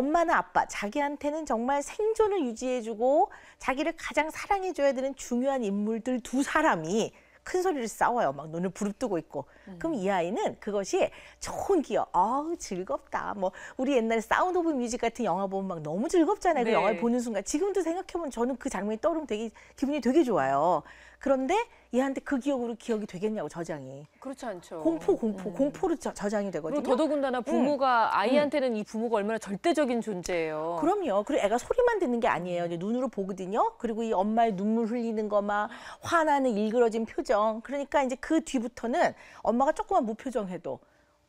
엄마나 아빠 자기한테는 정말 생존을 유지해주고 자기를 가장 사랑해줘야 되는 중요한 인물들 두 사람이 큰 소리를 싸워요. 막 눈을 부릅뜨고 있고. 음. 그럼 이 아이는 그것이 좋은 기억. 아우 즐겁다. 뭐 우리 옛날에 사운드 오브 뮤직 같은 영화 보면 막 너무 즐겁잖아요. 그 네. 그 영화를 보는 순간 지금도 생각해보면 저는 그 장면이 떠오르면 되게 기분이 되게 좋아요. 그런데 얘한테 그 기억으로 기억이 되겠냐고 저장이. 그렇지 않죠. 공포 공포 음. 공포로 저, 저장이 되거든요. 더더군다나 음. 부모가 음. 아이한테는 이 부모가 얼마나 절대적인 존재예요. 그럼요. 그리고 애가 소리만 듣는 게 아니에요. 눈으로 보거든요. 그리고 이 엄마의 눈물 흘리는 거막 화나는 일그러진 표정 무표정. 그렇죠. 그러니까 이제 그 뒤부터는 엄마가 조금만 무표정해도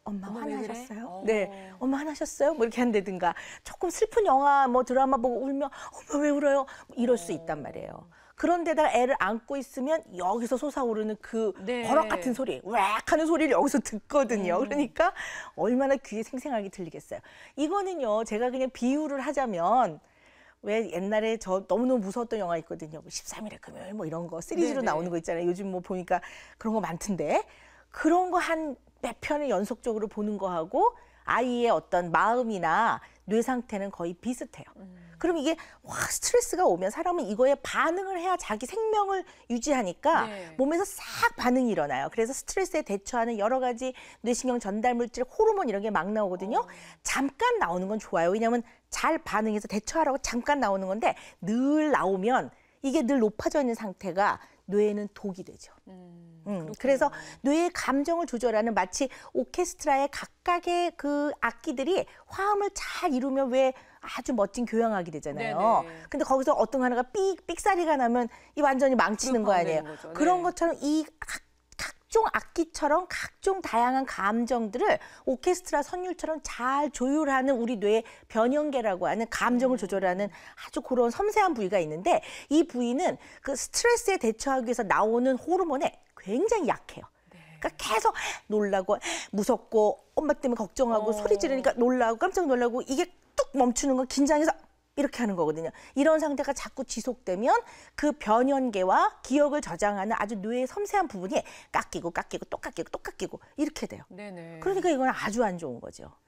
엄마 화나셨어요? 그래? 어. 네. 엄마 화나셨어요? 뭐 이렇게 한다든가 조금 슬픈 영화 뭐 드라마 보고 울면 엄마 왜 울어요? 이럴 수 있단 말이에요. 그런데다가 애를 안고 있으면 여기서 솟아오르는 그 네. 버럭 같은 소리, 왁 하는 소리를 여기서 듣거든요. 음. 그러니까 얼마나 귀에 생생하게 들리겠어요. 이거는요, 제가 그냥 비유를 하자면 왜 옛날에 저 너무너무 무서웠던 영화 있거든요. 13일의 뭐 금요일 뭐 이런 거 시리즈로 네네. 나오는 거 있잖아요. 요즘 뭐 보니까 그런 거 많던데 그런 거 한 몇 편을 연속적으로 보는 거하고 아이의 어떤 마음이나 뇌 상태는 거의 비슷해요. 음. 그럼 이게 와 스트레스가 오면 사람은 이거에 반응을 해야 자기 생명을 유지하니까 네. 몸에서 싹 반응이 일어나요. 그래서 스트레스에 대처하는 여러 가지 뇌신경 전달 물질, 호르몬 이런 게 막 나오거든요. 어. 잠깐 나오는 건 좋아요. 왜냐하면 잘 반응해서 대처하라고 잠깐 나오는 건데 늘 나오면 이게 늘 높아져 있는 상태가 뇌에는 독이 되죠. 음, 음, 그래서 뇌의 감정을 조절하는 마치 오케스트라의 각각의 그 악기들이 화음을 잘 이루면 왜 아주 멋진 교향악이 되잖아요. 네네. 근데 거기서 어떤 하나가 삑 삑사리가 나면 이 완전히 망치는 거 아니에요. 그런 네. 것처럼 이 각종 악기처럼 각종 다양한 감정들을 오케스트라 선율처럼 잘 조율하는 우리 뇌의 변형계라고 하는 감정을 음. 조절하는 아주 그런 섬세한 부위가 있는데 이 부위는 그 스트레스에 대처하기 위해서 나오는 호르몬에 굉장히 약해요. 네. 그러니까 계속 놀라고 무섭고 엄마 때문에 걱정하고 어... 소리 지르니까 놀라고 깜짝 놀라고 이게 뚝 멈추는 건 긴장해서 이렇게 하는 거거든요. 이런 상태가 자꾸 지속되면 그 변연계와 기억을 저장하는 아주 뇌의 섬세한 부분이 깎이고 깎이고 또 깎이고 또 깎이고 이렇게 돼요. 네네. 그러니까 이건 아주 안 좋은 거죠.